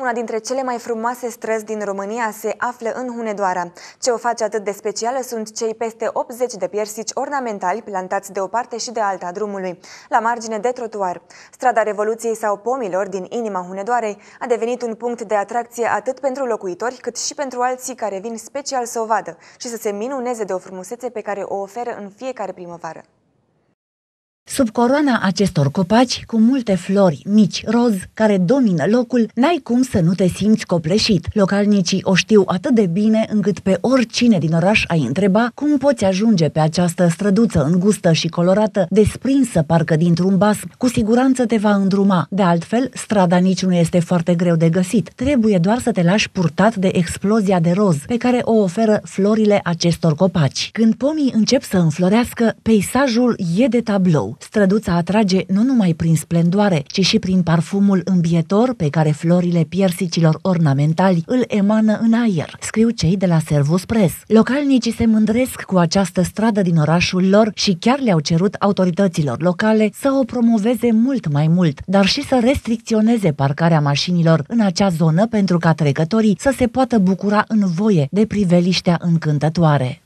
Una dintre cele mai frumoase străzi din România se află în Hunedoara. Ce o face atât de specială sunt cei peste 80 de piersici ornamentali plantați de o parte și de alta a drumului, la margine de trotuar. Strada Revoluției sau Pomilor din inima Hunedoarei a devenit un punct de atracție atât pentru locuitori cât și pentru alții care vin special să o vadă și să se minuneze de o frumusețe pe care o oferă în fiecare primăvară. Sub coroana acestor copaci, cu multe flori mici roz care domină locul, n-ai cum să nu te simți copleșit. Localnicii o știu atât de bine încât pe oricine din oraș ai întreba cum poți ajunge pe această străduță îngustă și colorată, desprinsă parcă dintr-un basm, cu siguranță te va îndruma. De altfel, strada nici nu este foarte greu de găsit. Trebuie doar să te lași purtat de explozia de roz pe care o oferă florile acestor copaci. Când pomii încep să înflorească, peisajul e de tablou străduța atrage nu numai prin splendoare, ci și prin parfumul îmbietor pe care florile piersicilor ornamentali îl emană în aer, scriu cei de la Servus Press. Localnicii se mândresc cu această stradă din orașul lor și chiar le-au cerut autorităților locale să o promoveze mult mai mult, dar și să restricționeze parcarea mașinilor în acea zonă pentru ca trecătorii să se poată bucura în voie de priveliștea încântătoare.